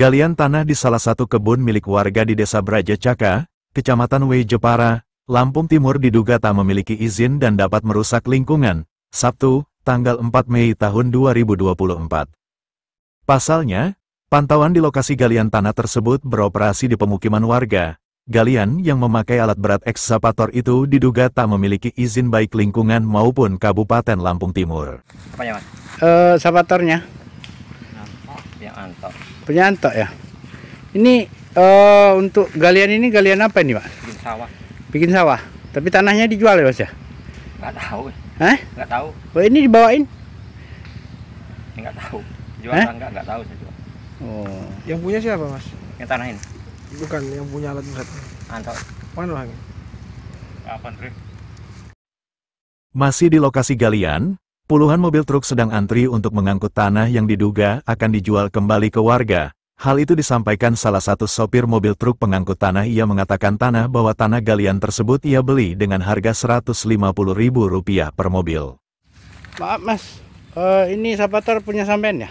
Galian tanah di salah satu kebun milik warga di Desa Braja Caka, Kecamatan Wei Jepara, Lampung Timur diduga tak memiliki izin dan dapat merusak lingkungan, Sabtu, tanggal 4 Mei tahun 2024. Pasalnya, pantauan di lokasi galian tanah tersebut beroperasi di pemukiman warga. Galian yang memakai alat berat ekskavator itu diduga tak memiliki izin baik lingkungan maupun Kabupaten Lampung Timur. Apa ya, Mas? Uh, yang antok. Punya antok ya. Ini uh, untuk galian ini galian apa ini, Pak? Bikin sawah. Bikin sawah. Tapi tanahnya dijual ya, Mas ya? Enggak tahu. Hah? Enggak tahu. Oh, ini dibawain? Enggak tahu. Jual eh? enggak enggak tahu saya Oh. Yang punya siapa, Mas? Yang tanah ini. Bukan yang punya alat berat. Antok. Mana lagi? Apa, Tri? Masih di lokasi galian, Puluhan mobil truk sedang antri untuk mengangkut tanah yang diduga akan dijual kembali ke warga. Hal itu disampaikan salah satu sopir mobil truk pengangkut tanah. Ia mengatakan tanah bahwa tanah galian tersebut ia beli dengan harga Rp150.000 per mobil. Maaf mas, uh, ini sapater punya sampean ya?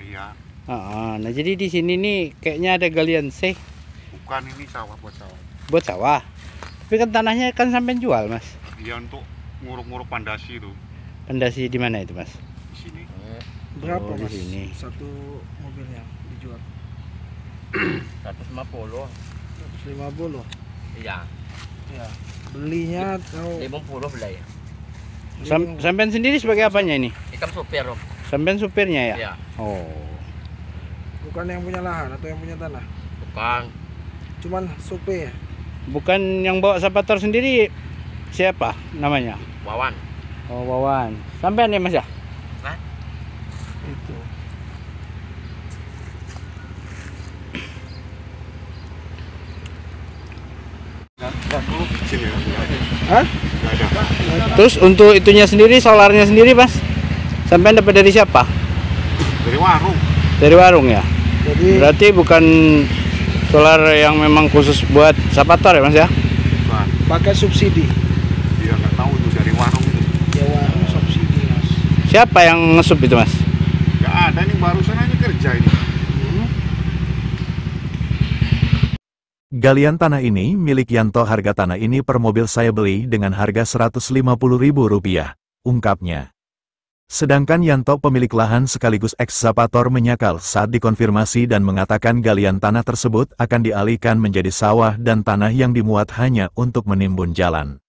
Iya. Uh, nah jadi di sini nih kayaknya ada galian C. Bukan ini sawah buat sawah. Buat sawah? Tapi kan tanahnya kan sampean jual mas? Iya untuk nguruk-nguruk pandasi itu. Pendasi di mana itu, Mas? Di sini. Eh, Berapa, oh, di Mas? Sini. Satu mobilnya dijual. 150. 150. Iya. Iya. Belinya atau 50 beli ya. Sam sendiri sebagai apanya ini? Ikan supir, Om. Sampean supirnya ya? Iya. Oh. Bukan yang punya lahan atau yang punya tanah? Bukan. Cuman supir. Bukan yang bawa sapator sendiri siapa namanya? Wawan. Oh, Wawan. Sampai nih ya, Mas ya? Hah? Itu. Hah? Terus untuk itunya sendiri, solarnya sendiri, Mas? Sampai dapat dari siapa? Dari warung. Dari warung ya. Jadi berarti bukan solar yang memang khusus buat sapator ya, Mas ya? Pakai subsidi. Siapa yang ngesup itu mas? Gak ada nih barusan aja kerja ini. Galian tanah ini milik Yanto harga tanah ini per mobil saya beli dengan harga Rp150.000, ungkapnya. Sedangkan Yanto pemilik lahan sekaligus eksapator menyakal saat dikonfirmasi dan mengatakan galian tanah tersebut akan dialihkan menjadi sawah dan tanah yang dimuat hanya untuk menimbun jalan.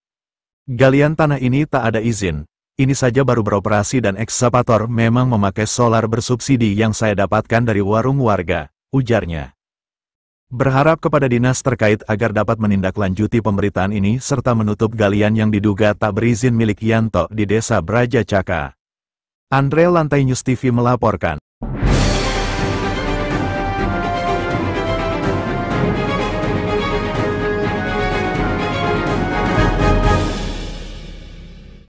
Galian tanah ini tak ada izin, ini saja baru beroperasi dan eksavator memang memakai solar bersubsidi yang saya dapatkan dari warung warga, ujarnya. Berharap kepada dinas terkait agar dapat menindaklanjuti pemberitaan ini serta menutup galian yang diduga tak berizin milik Yanto di desa Braja Caka. Andre Lantai News TV melaporkan.